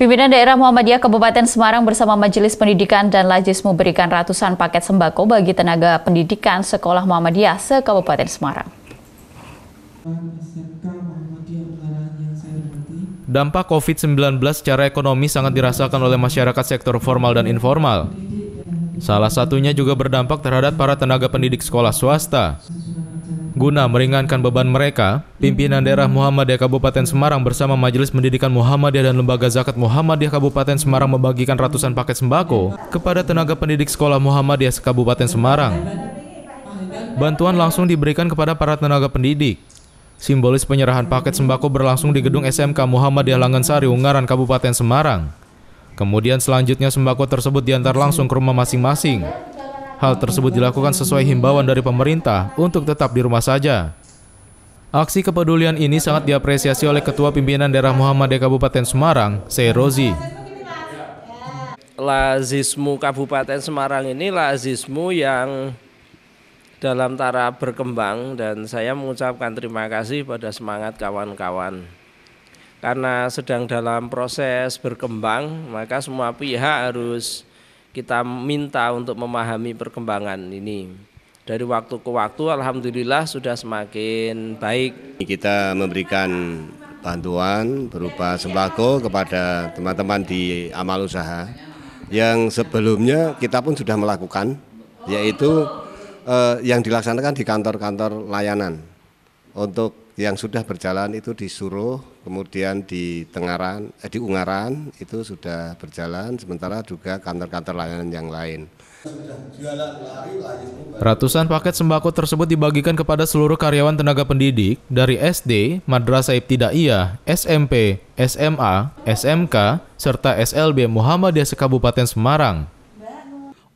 Pimpinan daerah Muhammadiyah Kabupaten Semarang bersama Majelis Pendidikan dan Lajis memberikan ratusan paket sembako bagi tenaga pendidikan Sekolah Muhammadiyah se-Kabupaten Semarang. Dampak COVID-19 secara ekonomi sangat dirasakan oleh masyarakat sektor formal dan informal. Salah satunya juga berdampak terhadap para tenaga pendidik sekolah swasta. Guna meringankan beban mereka, pimpinan daerah Muhammadiyah Kabupaten Semarang bersama Majelis Pendidikan Muhammadiyah dan Lembaga Zakat Muhammadiyah Kabupaten Semarang membagikan ratusan paket sembako kepada tenaga pendidik sekolah Muhammadiyah Kabupaten Semarang. Bantuan langsung diberikan kepada para tenaga pendidik. Simbolis penyerahan paket sembako berlangsung di gedung SMK Muhammadiyah Langensari Ungaran Kabupaten Semarang. Kemudian selanjutnya sembako tersebut diantar langsung ke rumah masing-masing. Hal tersebut dilakukan sesuai himbauan dari pemerintah untuk tetap di rumah saja. Aksi kepedulian ini sangat diapresiasi oleh Ketua Pimpinan Daerah Muhammadiyah Kabupaten Semarang, Seirozi. Lazismu Kabupaten Semarang ini lazismu yang dalam taraf berkembang dan saya mengucapkan terima kasih pada semangat kawan-kawan. Karena sedang dalam proses berkembang, maka semua pihak harus kita minta untuk memahami perkembangan ini. Dari waktu ke waktu alhamdulillah sudah semakin baik. Kita memberikan bantuan berupa sembako kepada teman-teman di amal usaha yang sebelumnya kita pun sudah melakukan yaitu eh, yang dilaksanakan di kantor-kantor layanan untuk yang sudah berjalan itu di Suruh, kemudian di Tengaran, eh, di Ungaran itu sudah berjalan, sementara juga kantor-kantor layanan yang lain. Ratusan paket sembako tersebut dibagikan kepada seluruh karyawan tenaga pendidik dari SD, Madrasah Ibtidaiyah, SMP, SMA, SMK, serta SLB Muhammadiyah Sekabupaten Semarang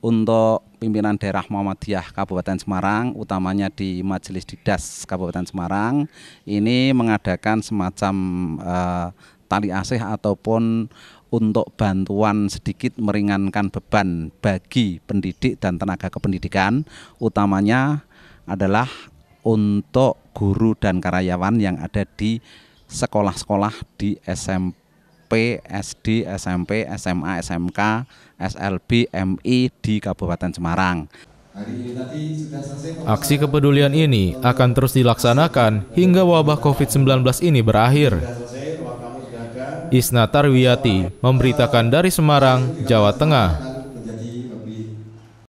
untuk pimpinan daerah Muhammadiyah Kabupaten Semarang, utamanya di Majelis Didas Kabupaten Semarang, ini mengadakan semacam uh, tali asih ataupun untuk bantuan sedikit meringankan beban bagi pendidik dan tenaga kependidikan, utamanya adalah untuk guru dan karyawan yang ada di sekolah-sekolah di SMP SMP, SD, SMP, SMA, SMK, SLB, MI di Kabupaten Semarang. Aksi kepedulian ini akan terus dilaksanakan hingga wabah COVID-19 ini berakhir. Isna Tarwiyati memberitakan dari Semarang, Jawa Tengah.